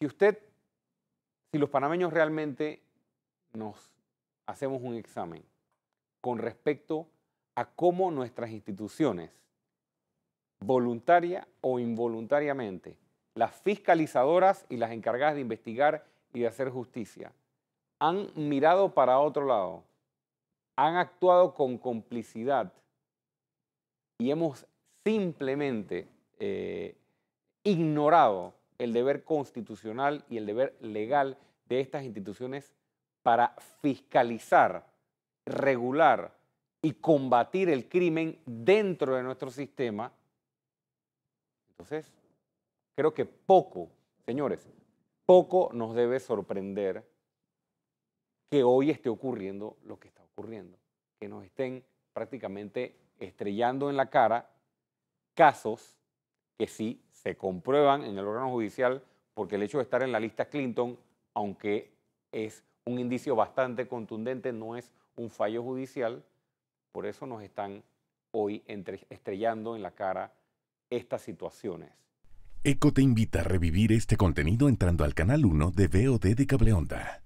Si usted, si los panameños realmente nos hacemos un examen con respecto a cómo nuestras instituciones, voluntaria o involuntariamente, las fiscalizadoras y las encargadas de investigar y de hacer justicia, han mirado para otro lado, han actuado con complicidad y hemos simplemente eh, ignorado el deber constitucional y el deber legal de estas instituciones para fiscalizar, regular y combatir el crimen dentro de nuestro sistema, entonces creo que poco, señores, poco nos debe sorprender que hoy esté ocurriendo lo que está ocurriendo, que nos estén prácticamente estrellando en la cara casos que sí se comprueban en el órgano judicial porque el hecho de estar en la lista Clinton, aunque es un indicio bastante contundente, no es un fallo judicial, por eso nos están hoy estrellando en la cara estas situaciones. ECO te invita a revivir este contenido entrando al canal 1 de VOD de Cableonda.